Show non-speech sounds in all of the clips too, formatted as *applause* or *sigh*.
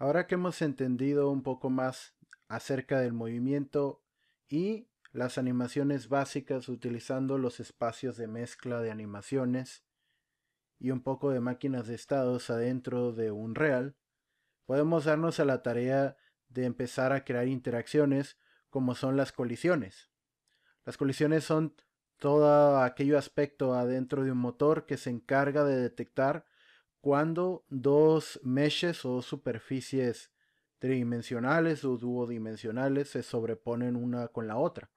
Ahora que hemos entendido un poco más acerca del movimiento y las animaciones básicas utilizando los espacios de mezcla de animaciones y un poco de máquinas de estados adentro de un real, podemos darnos a la tarea de empezar a crear interacciones como son las colisiones. Las colisiones son todo aquello aspecto adentro de un motor que se encarga de detectar cuando dos meshes o superficies tridimensionales o duodimensionales se sobreponen una con la otra.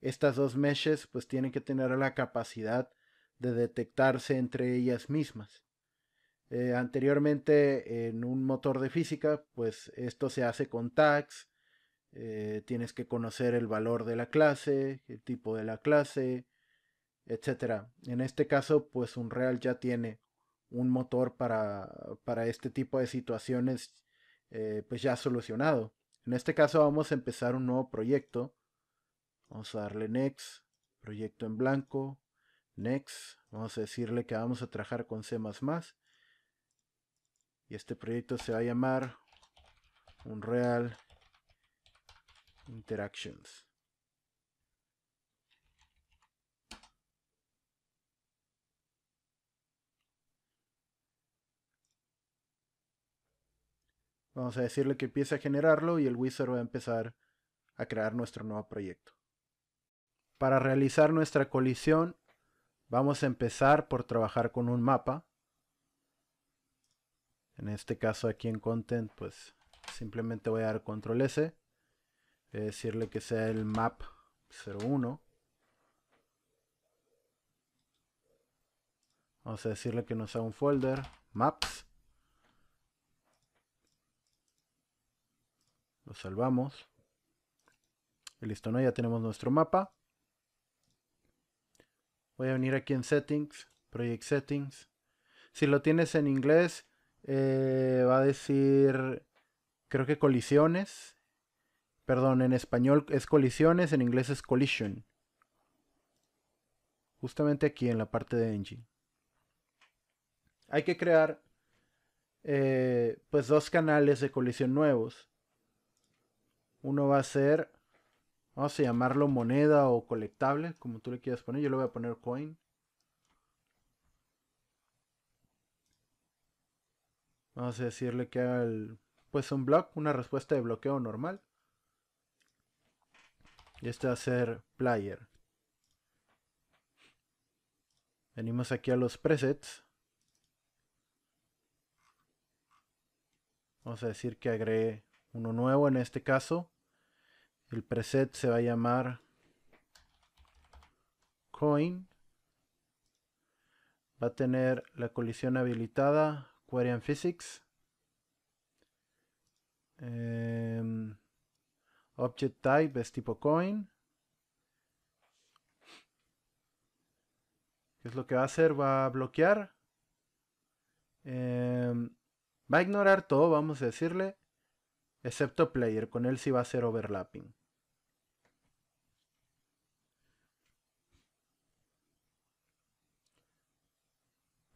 Estas dos meshes pues tienen que tener la capacidad de detectarse entre ellas mismas. Eh, anteriormente en un motor de física pues esto se hace con tags, eh, tienes que conocer el valor de la clase, el tipo de la clase, etc. En este caso pues un real ya tiene un motor para, para este tipo de situaciones eh, pues ya solucionado. En este caso vamos a empezar un nuevo proyecto. Vamos a darle next, proyecto en blanco, next. Vamos a decirle que vamos a trabajar con C++. Y este proyecto se va a llamar Unreal Interactions. Vamos a decirle que empiece a generarlo y el wizard va a empezar a crear nuestro nuevo proyecto. Para realizar nuestra colisión, vamos a empezar por trabajar con un mapa. En este caso aquí en Content, pues simplemente voy a dar control S. Voy a decirle que sea el map 01. Vamos a decirle que nos haga un folder, maps. salvamos salvamos. Listo, ¿no? Ya tenemos nuestro mapa. Voy a venir aquí en Settings, Project Settings. Si lo tienes en inglés, eh, va a decir, creo que colisiones. Perdón, en español es colisiones, en inglés es collision. Justamente aquí en la parte de engine. Hay que crear eh, pues dos canales de colisión nuevos. Uno va a ser, vamos a llamarlo moneda o colectable, como tú le quieras poner. Yo le voy a poner coin. Vamos a decirle que haga el, pues un block, una respuesta de bloqueo normal. Y este va a ser player. Venimos aquí a los presets. Vamos a decir que agregue uno nuevo en este caso. El preset se va a llamar coin. Va a tener la colisión habilitada, and Physics. Em, object type es tipo coin. ¿Qué es lo que va a hacer? Va a bloquear. Em, va a ignorar todo, vamos a decirle. Excepto player, con él sí va a hacer overlapping.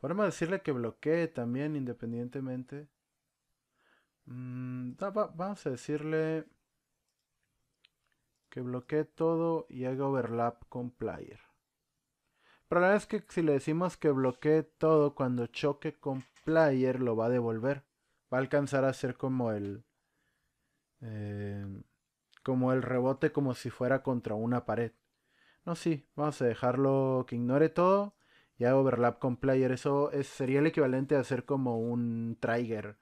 Podemos decirle que bloquee también independientemente. Mm, vamos a decirle que bloquee todo y haga overlap con player. Pero la verdad es que si le decimos que bloquee todo cuando choque con player lo va a devolver. Va a alcanzar a ser como el... Eh, como el rebote como si fuera contra una pared. No, sí, vamos a dejarlo que ignore todo y overlap con player. Eso es, sería el equivalente a hacer como un trigger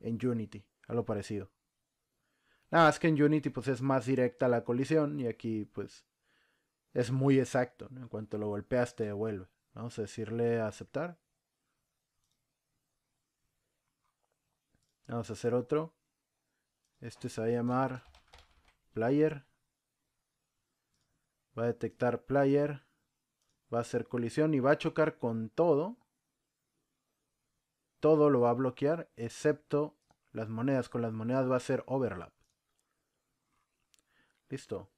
en Unity, algo parecido. Nada más que en Unity pues es más directa la colisión y aquí pues es muy exacto. En cuanto lo golpeas te devuelve. Vamos a decirle a aceptar. Vamos a hacer otro. Este se va a llamar player. Va a detectar player va a hacer colisión y va a chocar con todo. Todo lo va a bloquear excepto las monedas. Con las monedas va a ser overlap. Listo.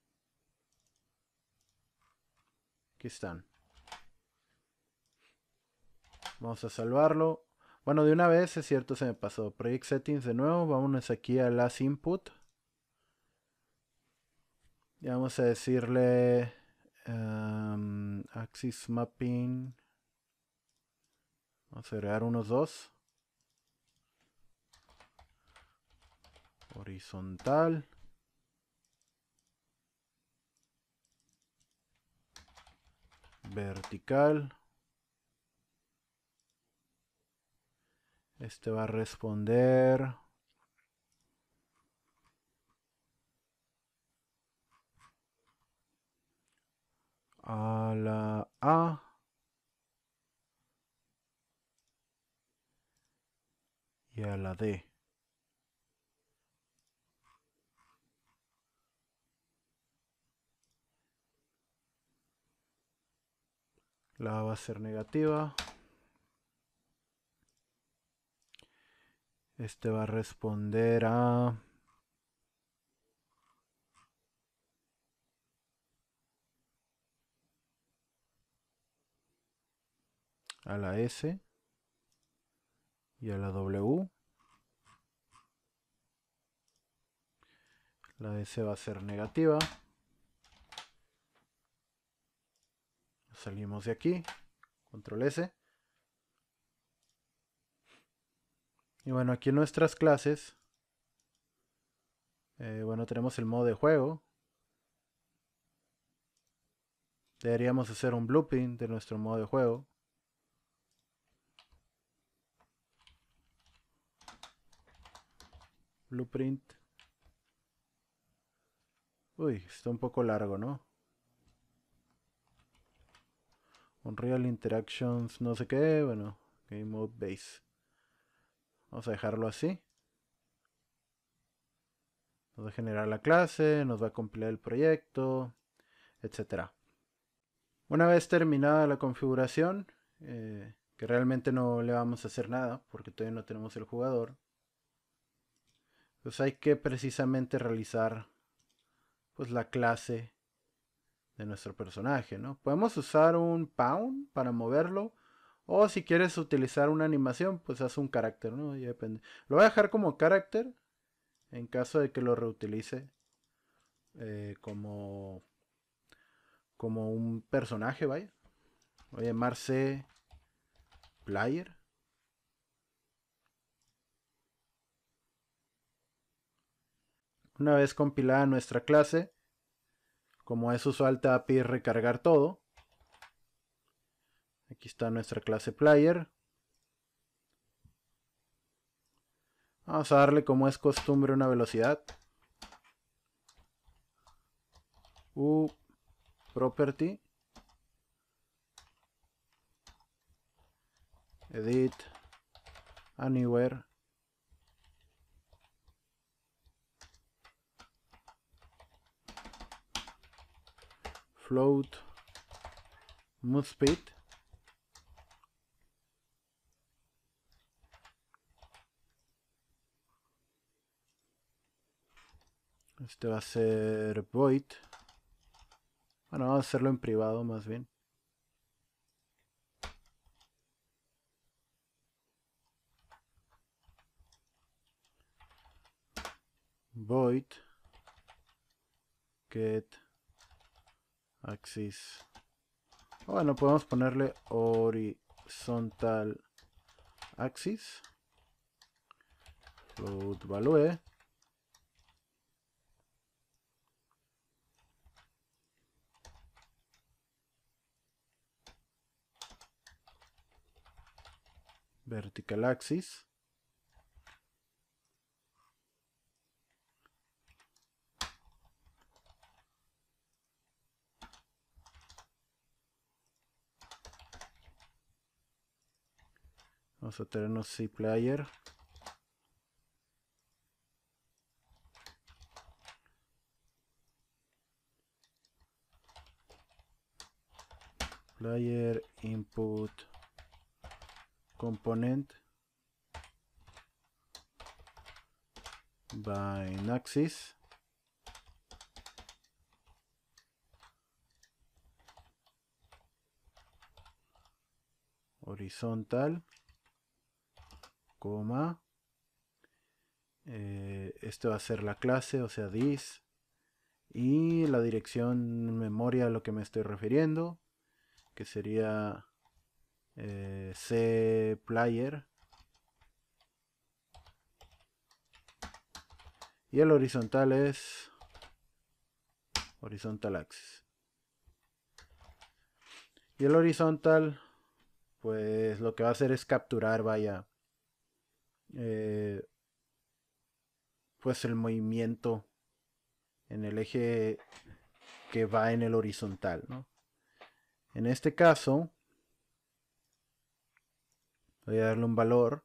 Aquí están. Vamos a salvarlo. Bueno, de una vez, es cierto, se me pasó. Project Settings de nuevo. Vámonos aquí a las Input. Y vamos a decirle Em, axis mapping. Vamos a agregar unos dos. Horizontal. Vertical. Este va a responder a la A. Y a la D. La va a ser negativa. Este va a responder a... a la S y a la W. La S va a ser negativa. Salimos de aquí. Control S. Y bueno, aquí en nuestras clases, eh, bueno, tenemos el modo de juego. Deberíamos hacer un blueprint de nuestro modo de juego. Blueprint. Uy, está un poco largo, ¿no? Unreal Interactions, no sé qué, bueno, Game Mode Base. Vamos a dejarlo así. Nos va a generar la clase, nos va a compilar el proyecto, etc. Una vez terminada la configuración, eh, que realmente no le vamos a hacer nada, porque todavía no tenemos el jugador, pues hay que precisamente realizar pues la clase de nuestro personaje, ¿no? Podemos usar un pound para moverlo o si quieres utilizar una animación, pues haz un carácter, ¿no? depende. Lo voy a dejar como carácter en caso de que lo reutilice eh, como como un personaje, vaya. Voy a llamarse player. Una vez compilada nuestra clase, como es usual te recargar todo. Aquí está nuestra clase player. Vamos a darle como es costumbre una velocidad. U property. Edit anywhere float move speed este va a ser void bueno vamos a hacerlo en privado más bien void get axis. Bueno, podemos ponerle horizontal axis. Float value. Vertical axis. Vamos a tenernos C player. Player input component by axis. horizontal coma. Eh, esto va a ser la clase, o sea, dis. Y la dirección memoria a lo que me estoy refiriendo, que sería eh, player Y el horizontal es horizontal axis. Y el horizontal, pues lo que va a hacer es capturar, vaya, eh, pues el movimiento en el eje que va en el horizontal. En este caso, voy a darle un valor.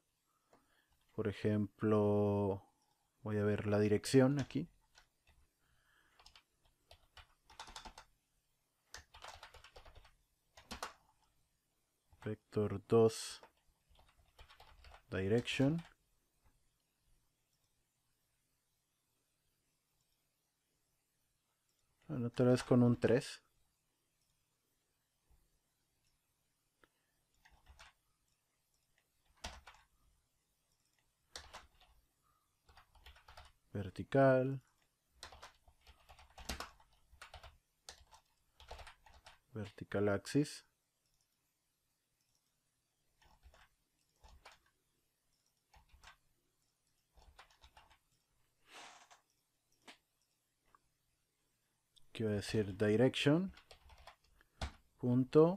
Por ejemplo, voy a ver la dirección aquí. Vector 2 direction. otra vez con un 3. Vertical. Vertical axis. quiero decir direction punto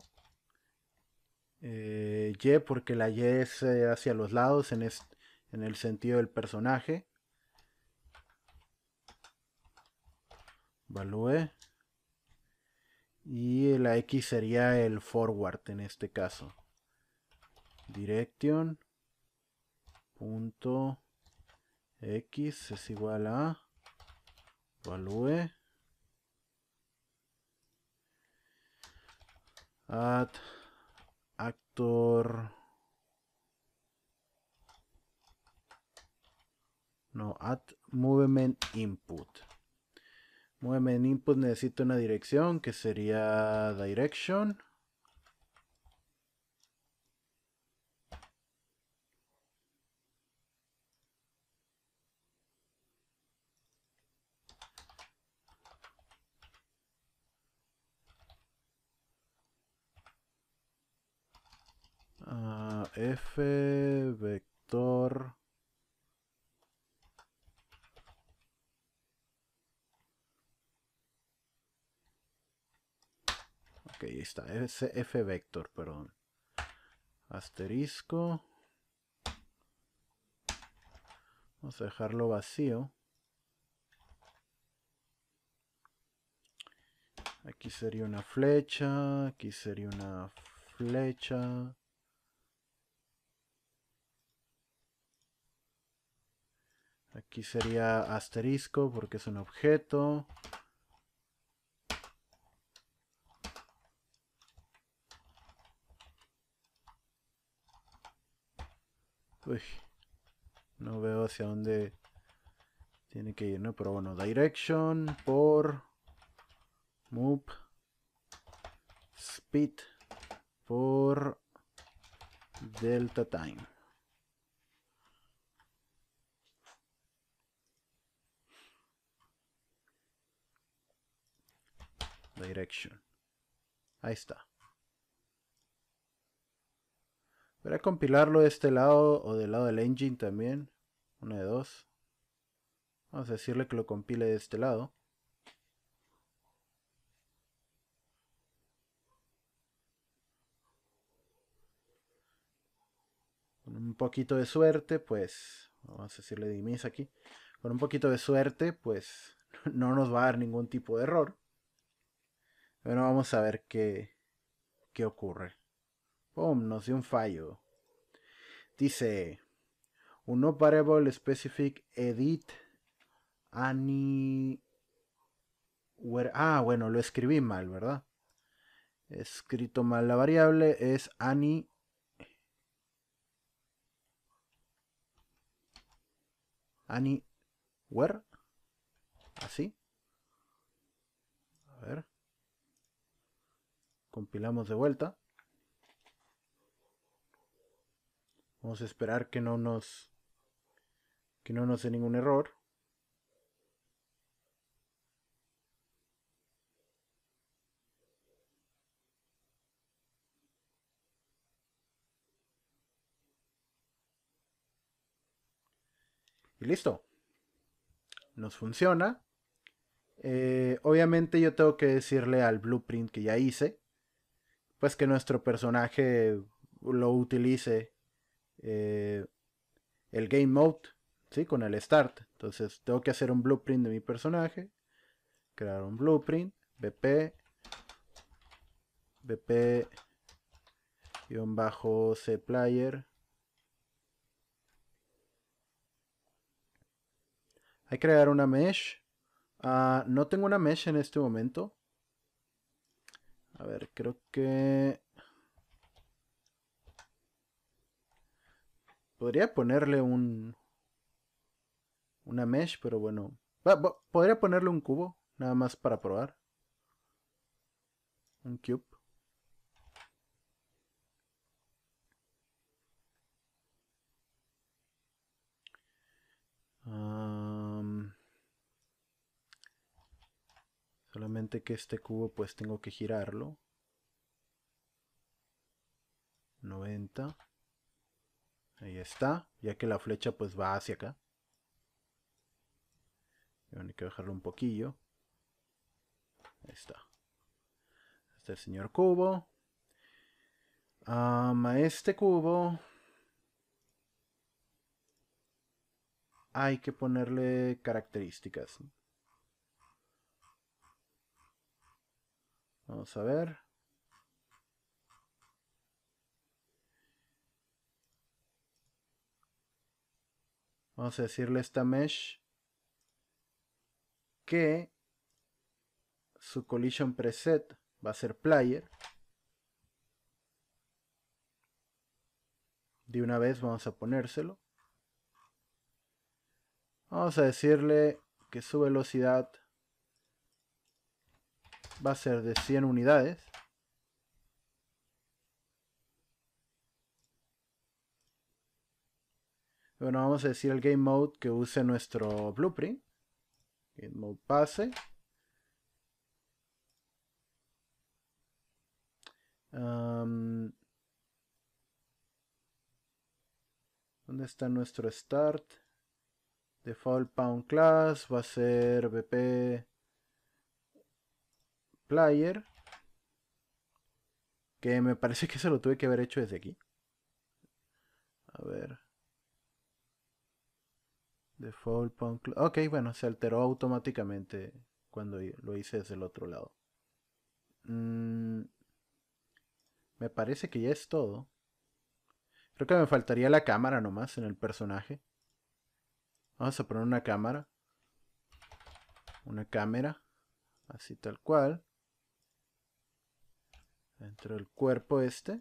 eh, y porque la y es eh, hacia los lados en, en el sentido del personaje value y la x sería el forward en este caso direction punto x es igual a value add actor. No, at movement input. Movement input necesito una dirección que sería direction. f vector ok está f, f vector perdón asterisco vamos a dejarlo vacío aquí sería una flecha aquí sería una flecha Aquí sería asterisco porque es un objeto. Uy, no veo hacia dónde tiene que ir, ¿no? Pero bueno, direction por move speed por delta time. direction. Ahí está. Voy a compilarlo de este lado o del lado del engine también. uno de dos. Vamos a decirle que lo compile de este lado. Con un poquito de suerte, pues... Vamos a decirle dimis aquí. Con un poquito de suerte, pues *laughs* no nos va a dar ningún tipo de error. Bueno, vamos a ver qué, ocurre. ¡Pum! Nos dio un fallo. Dice, un no variable specific edit ani Where... Ah, bueno, lo escribí mal, ¿verdad? Escrito mal. La variable es ani where Así. A ver compilamos de vuelta. Vamos a esperar que no nos que no nos dé ningún error. Y listo. Nos funciona. Eh, obviamente yo tengo que decirle al blueprint que ya hice pues que nuestro personaje lo utilice eh, el game mode, ¿sí? Con el start. Entonces tengo que hacer un blueprint de mi personaje, crear un blueprint, bp, bp, bajo c player. Hay que crear una mesh. Ah, no tengo una mesh en este momento. A ver, creo que... Podría ponerle un... Una mesh, pero bueno. Podría ponerle un cubo, nada más para probar. Un cube. Solamente que este cubo pues tengo que girarlo. 90. Ahí está, ya que la flecha pues va hacia acá. Bueno, hay que bajarlo un poquillo. Ahí está. Este señor cubo. Ah, a este cubo hay que ponerle características. Vamos a ver. Vamos a decirle a esta mesh que su collision preset va a ser player. De una vez vamos a ponérselo. Vamos a decirle que su velocidad va a ser de 100 unidades. Bueno, vamos a decir al game mode que use nuestro blueprint. Game mode pase. ¿Dónde está nuestro start? Default pound class va a ser BP player. Que me parece que se lo tuve que haber hecho desde aquí. A ver. Default Ok, bueno, se alteró automáticamente cuando lo hice desde el otro lado. Mm, me parece que ya es todo. Creo que me faltaría la cámara nomás en el personaje. Vamos a poner una cámara. Una cámara. Así tal cual dentro del cuerpo este.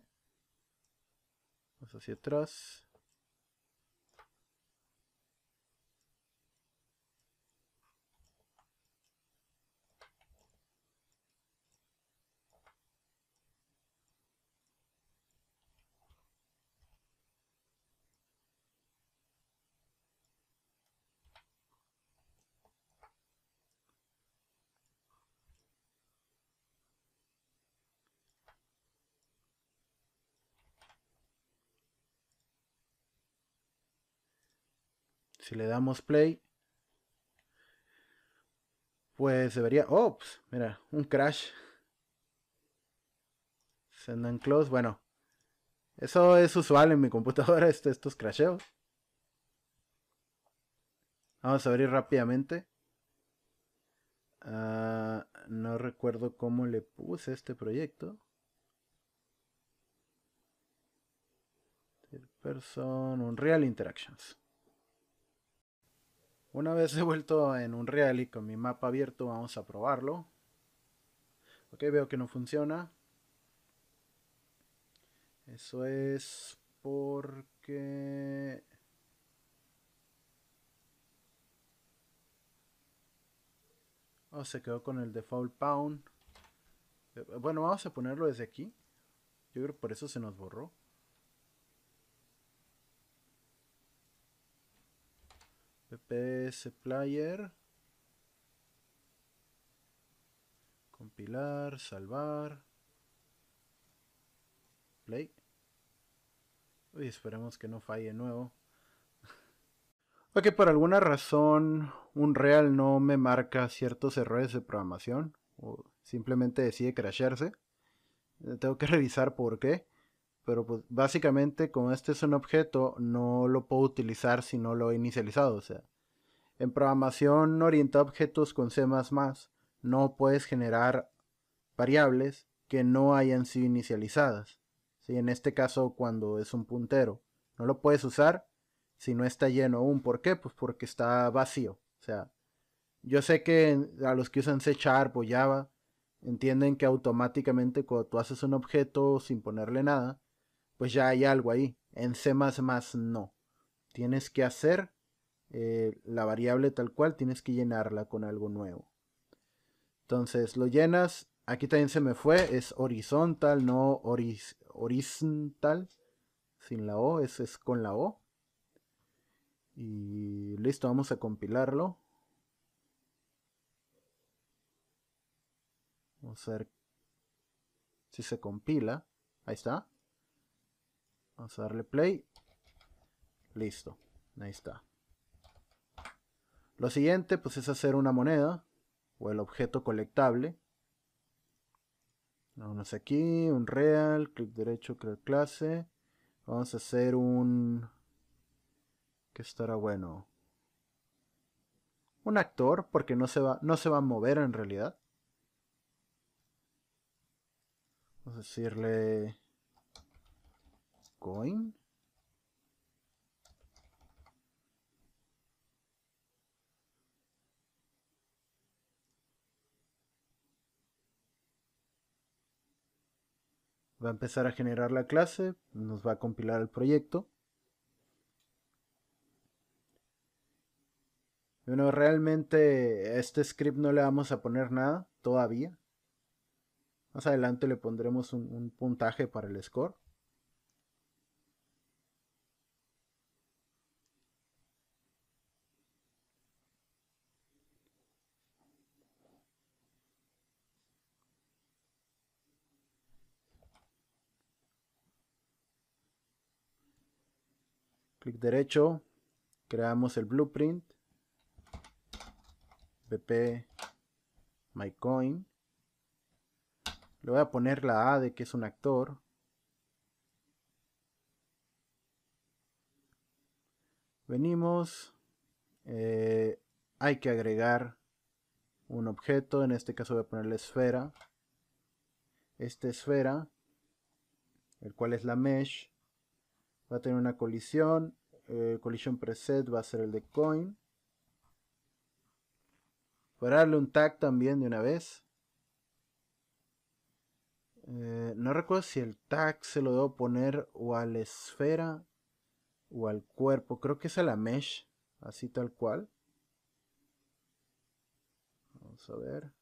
Vamos hacia atrás. Si le damos play, pues debería... Ops, oh, pues, mira, un crash. Send and close. Bueno, eso es usual en mi computadora, *laughs* este, estos crasheos. Vamos a abrir rápidamente. Ah, no recuerdo cómo le puse este proyecto. person, Unreal Interactions. Una vez he *laughs* vuelto en un real y con mi mapa abierto vamos a probarlo. Ok, veo que no funciona. Eso es porque... Oh, se quedó con el default pound. Eh, bueno, vamos a ponerlo desde aquí. Yo creo que por eso se nos borró. PPS Player. Compilar, salvar. Play. Uy, esperemos que no falle nuevo. *laughs* ok, por alguna razón Unreal no me marca ciertos errores de programación. O simplemente decide crashearse. Eh, tengo que *laughs* revisar por qué pero pues básicamente como este es un objeto, no lo puedo utilizar si no lo he inicializado. O sea, en programación orientada a objetos con C++, no puedes generar variables que no hayan sido inicializadas. si En este caso, cuando es un puntero, no lo puedes usar si no está lleno aún. ¿Por qué? Pues porque está vacío. O sea, yo sé que a los que usan C Sharp o Java entienden que automáticamente cuando tú haces un objeto sin ponerle nada, pues ya hay algo ahí. En C no. Tienes que hacer eh, la variable tal cual, tienes que llenarla con algo nuevo. Entonces lo llenas. Aquí también se me fue, es horizontal, no horizontal. Sin la O, ese es con la O. Y listo, vamos a compilarlo. Vamos a ver si se compila. Ahí está. Vamos a darle play. Listo. Ahí está. Lo siguiente pues es hacer una moneda o el objeto colectable. Vamos aquí, un real, clic derecho, crear clase. Vamos a hacer un... ¿Qué estará bueno? Un actor, porque no se va, no se va a mover en realidad. Vamos a decirle Va a empezar a generar la clase, nos va a compilar el proyecto. Bueno, realmente a este script no le vamos a poner nada todavía. Más adelante le pondremos un puntaje para el score. clic derecho, creamos el blueprint, bp mycoin, le voy a poner la A de que es un actor, venimos, eh, hay que agregar un objeto, en este caso voy a poner la esfera, esta esfera, el cual es la mesh, va a tener una colisión, eh, collision preset va a ser el de coin. Para darle un tag también de una vez. Eh, no recuerdo si el tag se lo debo poner o a la esfera o al cuerpo. Creo que es a la mesh, así tal cual. Vamos a ver.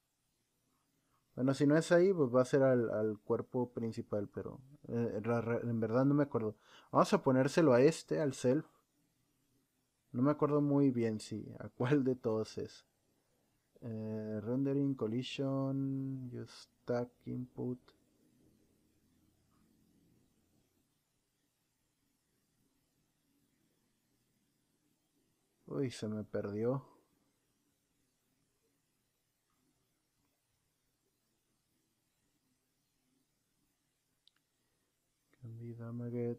Bueno, si no es ahí, pues va a ser al, cuerpo principal, pero eh, en verdad no me acuerdo. Vamos a ponérselo a este, al self. No me acuerdo muy bien si sí, a cuál de todos es. Eh, rendering, collision, use stack, input. Uy, se me perdió. Can be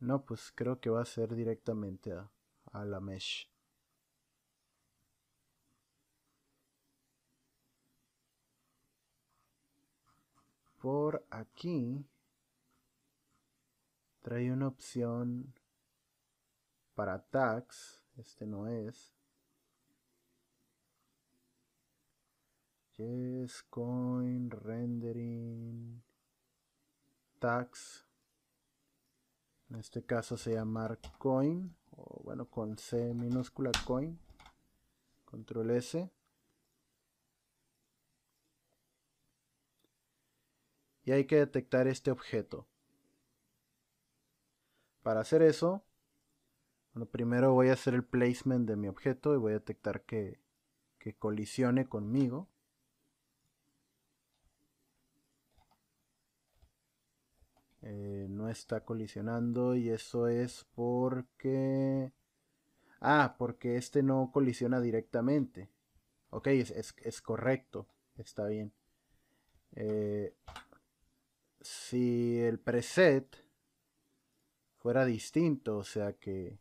No, pues creo que va a ser directamente a, la mesh. Por aquí trae una opción para tax. Este no es. Yes, coin rendering tax en este caso se llama coin o bueno con c minúscula coin control s y hay que detectar este objeto para hacer eso primero voy a hacer el placement de mi objeto y voy a detectar que, que colisione conmigo Eh, no está colisionando y eso es porque... Ah, porque este no colisiona directamente. Ok, es, correcto. Está bien. Eh, si el preset fuera distinto, o sea que...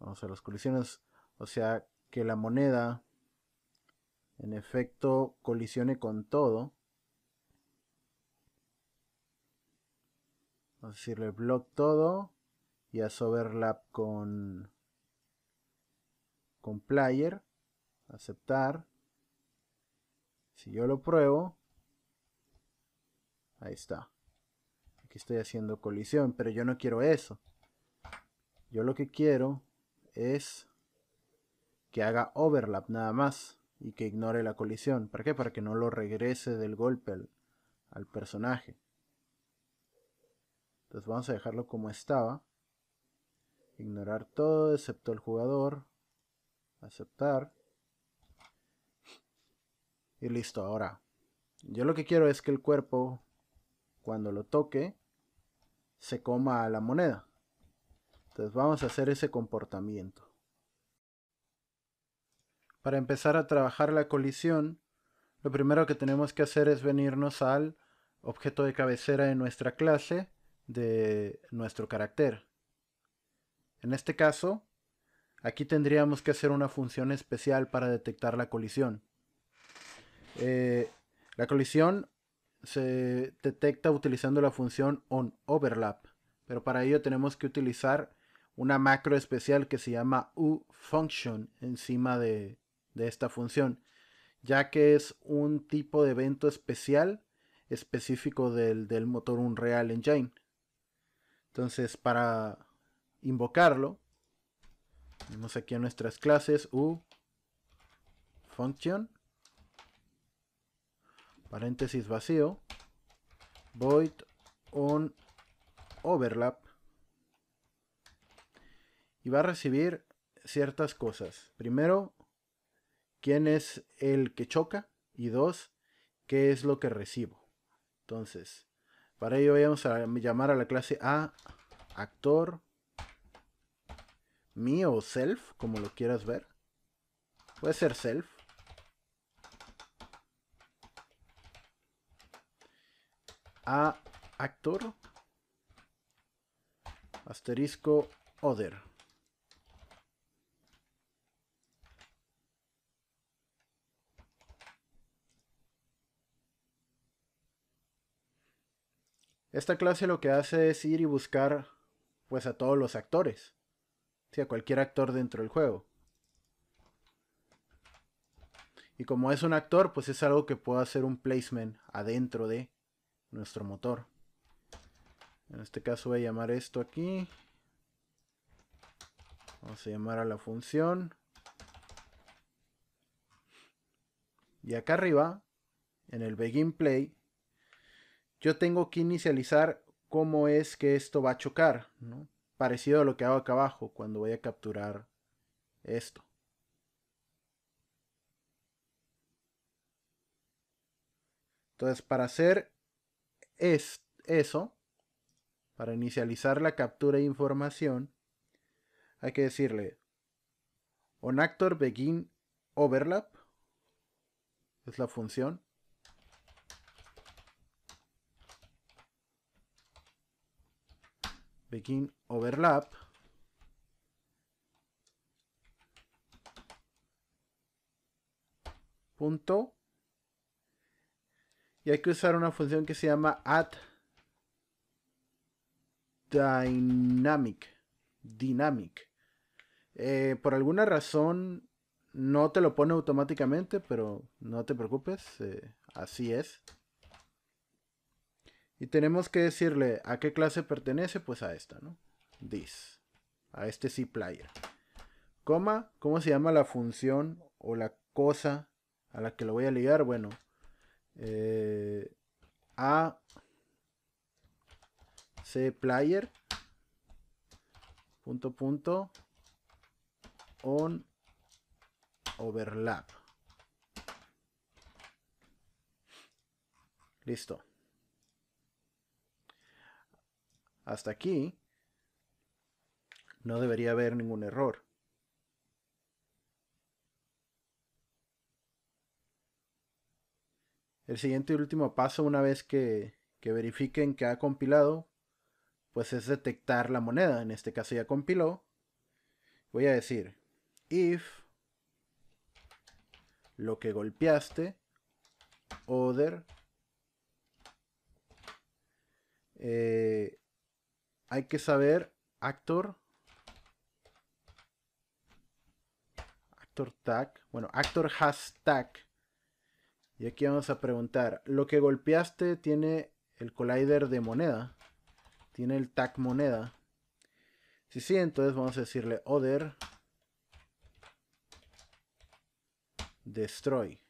Vamos a los colisiones. O sea que la moneda en efecto colisione con todo. Vamos a decirle block todo y haz overlap con, con player. Aceptar. Si yo lo pruebo, ahí está. Aquí estoy haciendo colisión, pero yo no quiero eso. Yo lo que quiero es que haga overlap nada más y que ignore la colisión. ¿Para qué? Para que no lo regrese del golpe al personaje. Entonces vamos a dejarlo como estaba. Ignorar todo excepto el jugador. Aceptar. Y listo, ahora. Yo lo que quiero es que el cuerpo, cuando lo toque, se coma a la moneda. Entonces vamos a hacer ese comportamiento. Para empezar a trabajar la colisión, lo primero que tenemos que hacer es venirnos al objeto de cabecera de nuestra clase de nuestro carácter. En este caso, aquí tendríamos que hacer una función especial para detectar la colisión. Eh, la colisión se detecta utilizando la función onOverlap, pero para ello tenemos que utilizar una macro especial que se llama uFunction encima de, esta función, ya que es un tipo de evento especial específico del, del motor Unreal Engine. Entonces, para invocarlo, vamos aquí a nuestras clases u function paréntesis vacío void on overlap y va a recibir ciertas cosas. Primero, quién es el que choca y dos, qué es lo que recibo. Entonces, para ello vamos a llamar a la clase A actor mío o self, como lo quieras ver. Puede ser self. A actor asterisco other. Esta clase lo que hace es ir y buscar pues a todos los actores. a cualquier actor dentro del juego. Y como es un actor, pues es algo que puede hacer un placement adentro de nuestro motor. En este caso voy a llamar esto aquí. Vamos a llamar a la función. Y acá arriba, en el begin play, yo tengo que inicializar cómo es que esto va a chocar, parecido a lo que hago acá abajo cuando voy a capturar esto. Entonces, para hacer es, eso, para inicializar la captura de información, hay que decirle onActorBeginOverlap, es la función, begin overlap punto y hay que usar una función que se llama add dynamic dynamic eh, por alguna razón no te lo pone automáticamente pero no te preocupes eh, así es y tenemos que decirle a qué clase pertenece, pues a esta, ¿no? This. A este C player. Coma, ¿cómo se llama la función o la cosa a la que lo voy a ligar? Bueno, eh, a C player. Punto, punto. On overlap. Listo. Hasta aquí no debería haber ningún error. El siguiente y último paso una vez que, verifiquen que ha compilado, pues es detectar la moneda. En este caso ya compiló. Voy a decir if lo que golpeaste, other, eh, hay que saber actor actor tag bueno actor tag y aquí vamos a preguntar lo que golpeaste tiene el collider de moneda tiene el tag moneda si sí, sí entonces vamos a decirle other destroy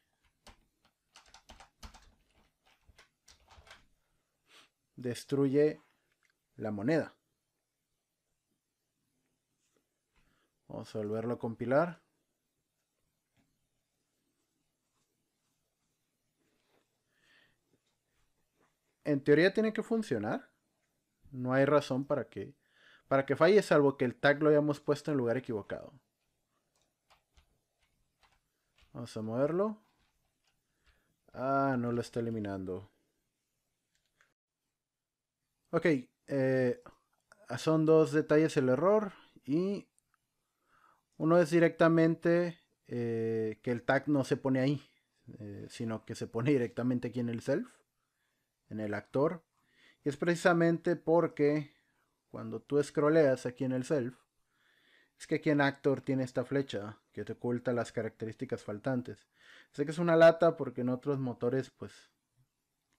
destruye la moneda. Vamos a volverlo a compilar. En teoría tiene que funcionar. No hay razón para que, para que falle, salvo que el tag lo hayamos puesto en lugar equivocado. Vamos a moverlo. Ah, no lo está eliminando. Ok, eh, son dos detalles el error y uno es directamente eh, que el tag no se pone ahí, eh, sino que se pone *laughs* directamente aquí en el self, en el actor. Y es precisamente porque cuando tú scrolleas aquí en el self, es que aquí en Actor tiene esta flecha que te oculta las características faltantes. Sé que es una lata porque en otros motores pues,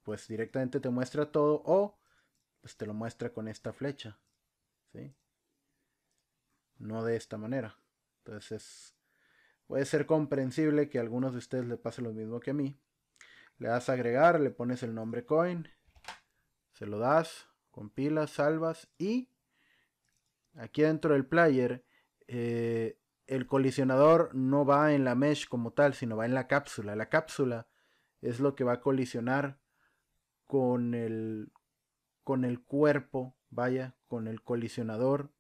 pues directamente te muestra todo o pues te lo muestra con esta flecha, ¿sí? No de esta manera. Entonces, puede ser comprensible que a algunos de ustedes le pase lo mismo que a mí. Le das agregar, le pones el nombre coin, se lo das, compilas, salvas y aquí dentro del player eh, el colisionador no va en la mesh como tal, sino va en la cápsula. La cápsula es lo que va a colisionar con el, con el cuerpo, vaya, con el colisionador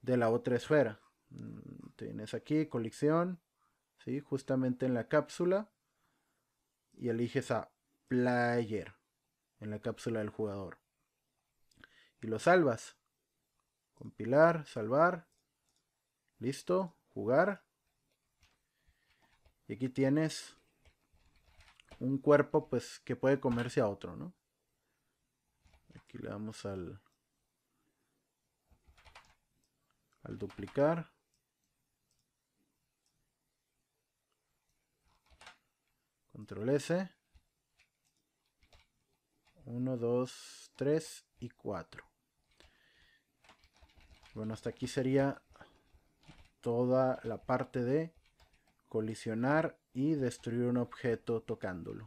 de la otra esfera. Mm, tienes aquí colección, ¿sí? justamente en la cápsula, y eliges a player en la cápsula del jugador. Y lo salvas. Compilar, salvar. Listo, jugar. Y aquí tienes un cuerpo pues que puede comerse a otro, ¿no? Aquí le damos al, al duplicar. Control S. 1, 2, 3 y 4. Bueno, hasta aquí sería toda la parte de colisionar y destruir un objeto tocándolo.